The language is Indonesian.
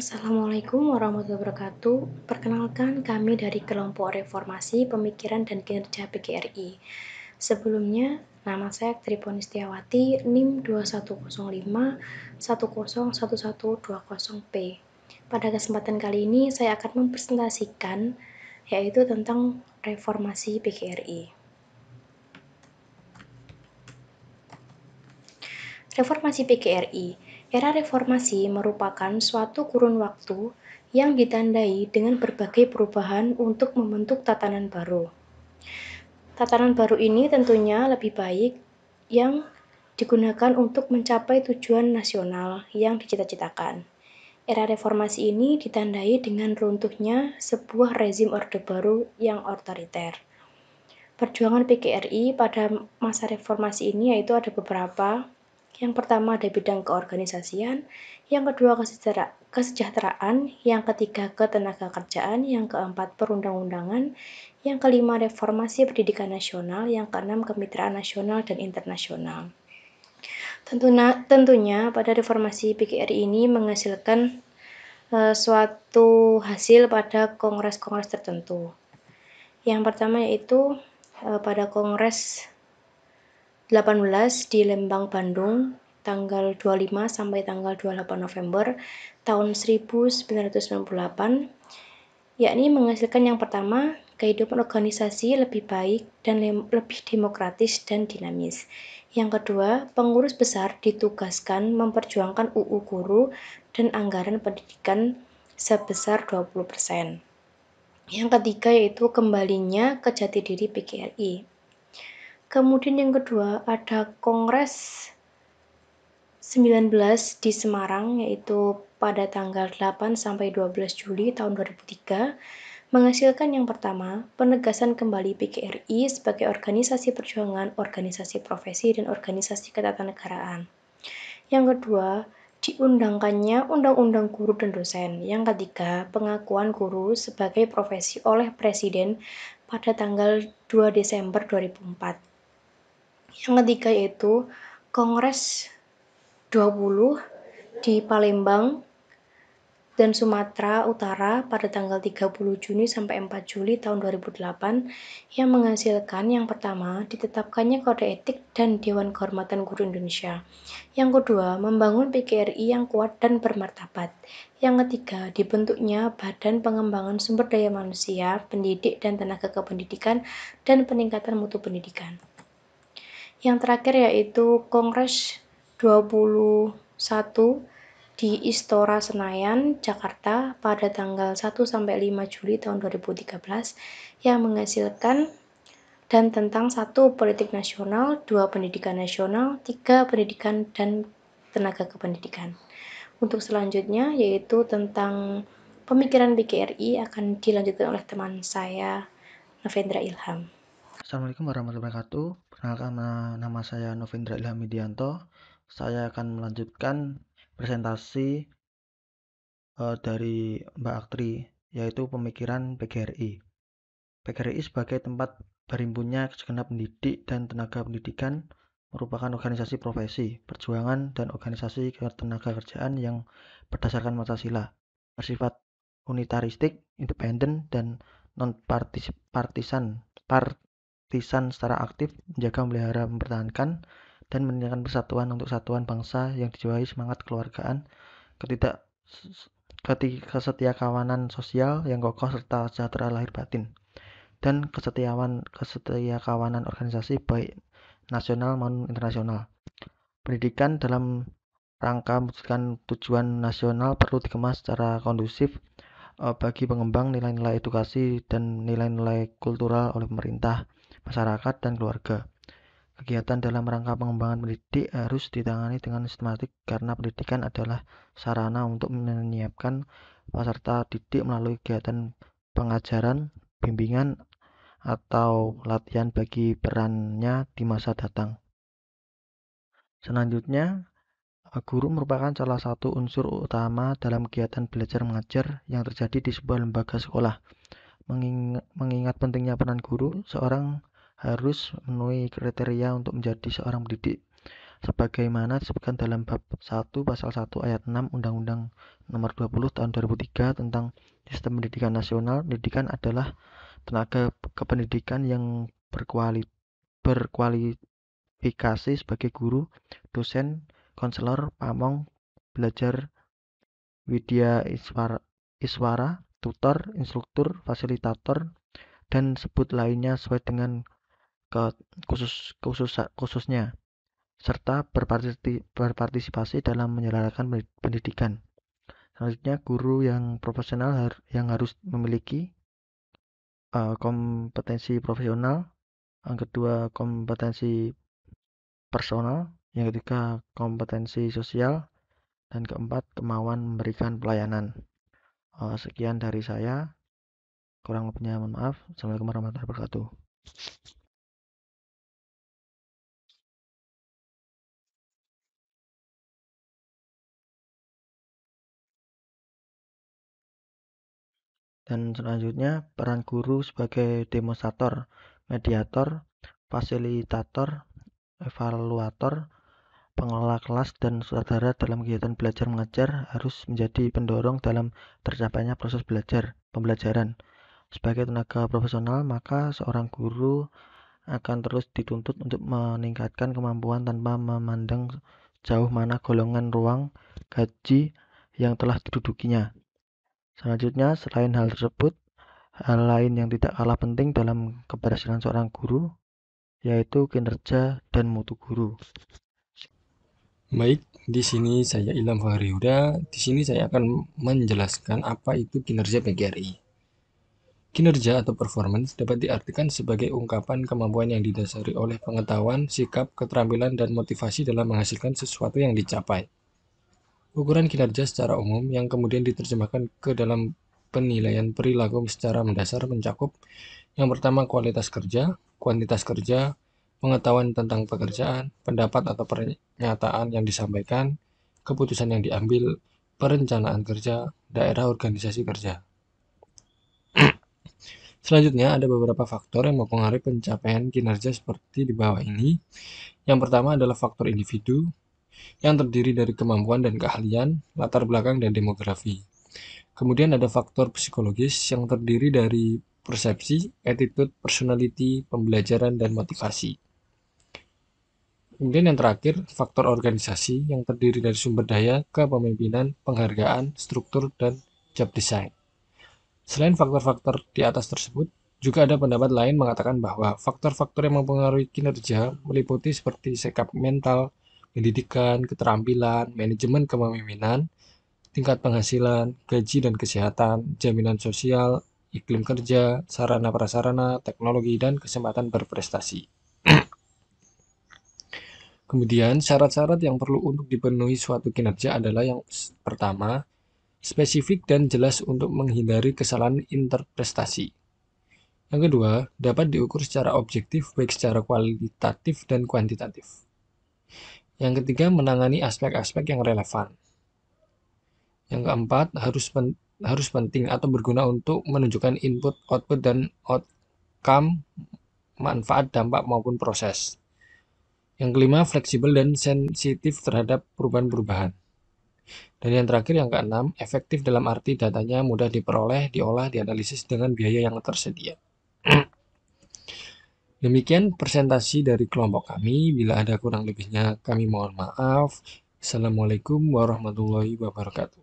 Assalamualaikum warahmatullahi wabarakatuh. Perkenalkan kami dari kelompok Reformasi Pemikiran dan Kinerja PGRI. Sebelumnya, nama saya Tripon Istiawati, NIM 2105 p Pada kesempatan kali ini, saya akan mempresentasikan yaitu tentang reformasi PGRI. Reformasi PGRI Era reformasi merupakan suatu kurun waktu yang ditandai dengan berbagai perubahan untuk membentuk tatanan baru. Tatanan baru ini tentunya lebih baik yang digunakan untuk mencapai tujuan nasional yang dicita-citakan. Era reformasi ini ditandai dengan runtuhnya sebuah rezim Orde Baru yang otoriter. Perjuangan PGRI pada masa reformasi ini yaitu ada beberapa yang pertama ada bidang keorganisasian, yang kedua kesejahteraan, yang ketiga ketenaga kerjaan, yang keempat perundang-undangan, yang kelima reformasi pendidikan nasional, yang keenam kemitraan nasional dan internasional. Tentunya, tentunya pada reformasi PGRI ini menghasilkan uh, suatu hasil pada kongres-kongres tertentu. Yang pertama yaitu uh, pada kongres 18 di Lembang, Bandung, tanggal 25 sampai tanggal 28 November tahun 1998, yakni menghasilkan yang pertama, kehidupan organisasi lebih baik dan lebih demokratis dan dinamis. Yang kedua, pengurus besar ditugaskan memperjuangkan UU guru dan anggaran pendidikan sebesar 20%. Yang ketiga yaitu kembalinya ke jati diri PGRI. Kemudian yang kedua ada Kongres 19 di Semarang yaitu pada tanggal 8 sampai 12 Juli tahun 2003 menghasilkan yang pertama penegasan kembali PGRI sebagai organisasi perjuangan, organisasi profesi dan organisasi ketatanegaraan. Yang kedua, diundangkannya undang-undang guru dan dosen. Yang ketiga, pengakuan guru sebagai profesi oleh presiden pada tanggal 2 Desember 2004. Yang ketiga yaitu Kongres 20 di Palembang dan Sumatera Utara pada tanggal 30 Juni sampai 4 Juli tahun 2008 yang menghasilkan yang pertama ditetapkannya kode etik dan Dewan Kehormatan Guru Indonesia. Yang kedua, membangun PGRI yang kuat dan bermartabat. Yang ketiga, dibentuknya Badan Pengembangan Sumber Daya Manusia, Pendidik dan Tenaga Kependidikan dan Peningkatan Mutu Pendidikan. Yang terakhir yaitu Kongres 21 di Istora Senayan, Jakarta pada tanggal 1 sampai 5 Juli tahun 2013 yang menghasilkan dan tentang satu politik nasional, dua pendidikan nasional, tiga pendidikan dan tenaga kependidikan. Untuk selanjutnya yaitu tentang pemikiran PGRI akan dilanjutkan oleh teman saya Novendra Ilham. Assalamualaikum warahmatullahi wabarakatuh. Perkenalkan nama saya Ilhami Ilhamidianto. Saya akan melanjutkan presentasi uh, dari Mbak Aktri yaitu pemikiran PGRI. PGRI sebagai tempat berimpunnya segenap pendidik dan tenaga pendidikan merupakan organisasi profesi, perjuangan, dan organisasi tenaga kerjaan yang berdasarkan Pancasila, bersifat unitaristik, independen, dan non-partisan, part tisan secara aktif, menjaga, memelihara mempertahankan, dan meningkatkan persatuan untuk satuan bangsa yang dijiwai semangat keluargaan, ketidak kesetia kawanan sosial yang kokoh serta sejahtera lahir batin dan kesetiawan kesetia kawanan organisasi baik nasional maupun internasional. Pendidikan dalam rangka mewujudkan tujuan nasional perlu dikemas secara kondusif eh, bagi pengembang nilai-nilai edukasi dan nilai-nilai kultural oleh pemerintah masyarakat, dan keluarga. Kegiatan dalam rangka pengembangan pendidik harus ditangani dengan sistematik karena pendidikan adalah sarana untuk menyiapkan peserta didik melalui kegiatan pengajaran, bimbingan, atau latihan bagi perannya di masa datang. Selanjutnya, guru merupakan salah satu unsur utama dalam kegiatan belajar mengajar yang terjadi di sebuah lembaga sekolah. Mengingat pentingnya peran guru, seorang harus memenuhi kriteria untuk menjadi seorang pendidik sebagaimana disebutkan dalam bab 1 pasal 1 ayat 6 Undang-Undang Nomor 20 Tahun 2003 tentang Sistem Pendidikan Nasional. Pendidikan adalah tenaga kependidikan yang berkuali, berkualifikasi sebagai guru, dosen, konselor, pamong, belajar widya iswara, iswara tutor, instruktur, fasilitator, dan sebut lainnya sesuai dengan ke khusus khusus khususnya serta berpartisipasi dalam menyelarakan pendidikan. Selanjutnya guru yang profesional yang harus memiliki uh, kompetensi profesional, yang kedua kompetensi personal, yang ketiga kompetensi sosial, dan keempat kemauan memberikan pelayanan. Uh, sekian dari saya. Kurang lebihnya mohon maaf. Assalamualaikum warahmatullahi wabarakatuh. Dan selanjutnya peran guru sebagai demonstrator, mediator, fasilitator, evaluator, pengelola kelas dan sutradara dalam kegiatan belajar mengajar harus menjadi pendorong dalam tercapainya proses belajar pembelajaran. Sebagai tenaga profesional, maka seorang guru akan terus dituntut untuk meningkatkan kemampuan tanpa memandang jauh mana golongan ruang gaji yang telah didudukinya. Selanjutnya, selain hal tersebut, hal lain yang tidak kalah penting dalam keberhasilan seorang guru yaitu kinerja dan mutu guru. Baik, di sini saya Ilham Fahri Huda. Di sini saya akan menjelaskan apa itu kinerja PGRI. Kinerja atau performance dapat diartikan sebagai ungkapan kemampuan yang didasari oleh pengetahuan, sikap, keterampilan, dan motivasi dalam menghasilkan sesuatu yang dicapai ukuran kinerja secara umum yang kemudian diterjemahkan ke dalam penilaian perilaku secara mendasar mencakup yang pertama kualitas kerja, kuantitas kerja, pengetahuan tentang pekerjaan, pendapat atau pernyataan yang disampaikan, keputusan yang diambil, perencanaan kerja, daerah organisasi kerja. Selanjutnya, ada beberapa faktor yang mempengaruhi pencapaian kinerja seperti di bawah ini. Yang pertama adalah faktor individu, yang terdiri dari kemampuan dan keahlian, latar belakang, dan demografi. Kemudian ada faktor psikologis yang terdiri dari persepsi, attitude, personality, pembelajaran, dan motivasi. Kemudian yang terakhir, faktor organisasi yang terdiri dari sumber daya, kepemimpinan, penghargaan, struktur, dan job design. Selain faktor-faktor di atas tersebut, juga ada pendapat lain mengatakan bahwa faktor-faktor yang mempengaruhi kinerja meliputi seperti sikap mental, pendidikan, keterampilan, manajemen kepemimpinan, tingkat penghasilan, gaji dan kesehatan, jaminan sosial, iklim kerja, sarana prasarana, teknologi dan kesempatan berprestasi. Kemudian syarat-syarat yang perlu untuk dipenuhi suatu kinerja adalah yang pertama, spesifik dan jelas untuk menghindari kesalahan interpretasi. Yang kedua, dapat diukur secara objektif baik secara kualitatif dan kuantitatif. Yang ketiga, menangani aspek-aspek yang relevan. Yang keempat, harus pen harus penting atau berguna untuk menunjukkan input, output, dan outcome, manfaat, dampak, maupun proses. Yang kelima, fleksibel dan sensitif terhadap perubahan-perubahan. Dan yang terakhir, yang keenam, efektif dalam arti datanya mudah diperoleh, diolah, dianalisis dengan biaya yang tersedia. Demikian presentasi dari kelompok kami. Bila ada kurang lebihnya, kami mohon maaf. Assalamualaikum warahmatullahi wabarakatuh.